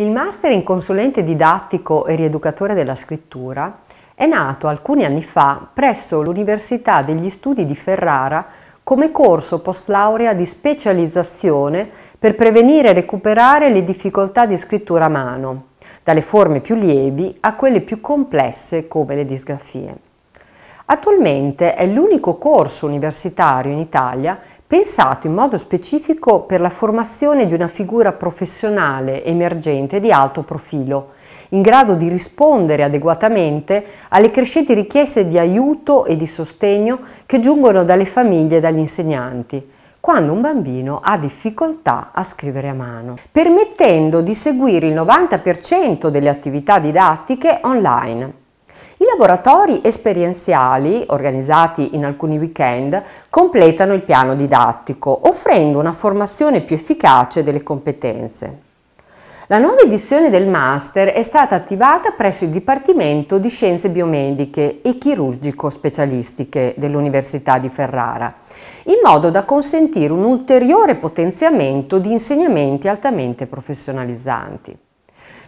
Il master in consulente didattico e rieducatore della scrittura è nato alcuni anni fa presso l'Università degli Studi di Ferrara come corso post laurea di specializzazione per prevenire e recuperare le difficoltà di scrittura a mano, dalle forme più lievi a quelle più complesse come le disgrafie. Attualmente è l'unico corso universitario in Italia pensato in modo specifico per la formazione di una figura professionale emergente di alto profilo, in grado di rispondere adeguatamente alle crescenti richieste di aiuto e di sostegno che giungono dalle famiglie e dagli insegnanti quando un bambino ha difficoltà a scrivere a mano, permettendo di seguire il 90% delle attività didattiche online i laboratori esperienziali, organizzati in alcuni weekend, completano il piano didattico, offrendo una formazione più efficace delle competenze. La nuova edizione del master è stata attivata presso il Dipartimento di Scienze Biomediche e Chirurgico-Specialistiche dell'Università di Ferrara, in modo da consentire un ulteriore potenziamento di insegnamenti altamente professionalizzanti.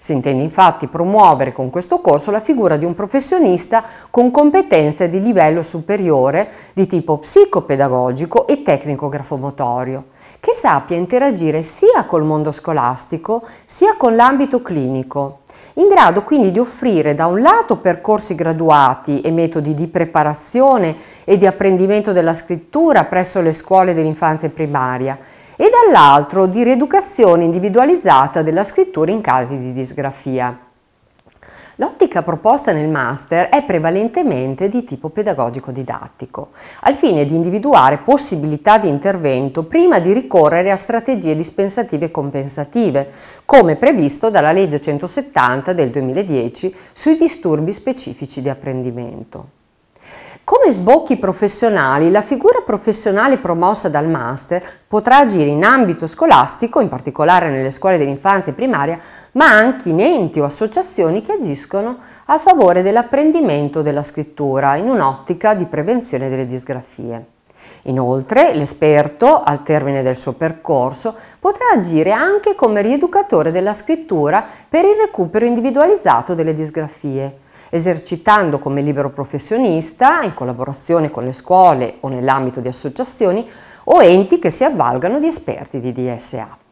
Si intende infatti promuovere con questo corso la figura di un professionista con competenze di livello superiore di tipo psicopedagogico e tecnico-grafomotorio, che sappia interagire sia col mondo scolastico sia con l'ambito clinico in grado quindi di offrire da un lato percorsi graduati e metodi di preparazione e di apprendimento della scrittura presso le scuole dell'infanzia primaria e dall'altro di rieducazione individualizzata della scrittura in casi di disgrafia. L'ottica proposta nel master è prevalentemente di tipo pedagogico-didattico, al fine di individuare possibilità di intervento prima di ricorrere a strategie dispensative e compensative, come previsto dalla legge 170 del 2010 sui disturbi specifici di apprendimento. Come sbocchi professionali, la figura professionale promossa dal master potrà agire in ambito scolastico, in particolare nelle scuole dell'infanzia e primaria, ma anche in enti o associazioni che agiscono a favore dell'apprendimento della scrittura in un'ottica di prevenzione delle disgrafie. Inoltre, l'esperto, al termine del suo percorso, potrà agire anche come rieducatore della scrittura per il recupero individualizzato delle disgrafie esercitando come libero professionista in collaborazione con le scuole o nell'ambito di associazioni o enti che si avvalgano di esperti di DSA.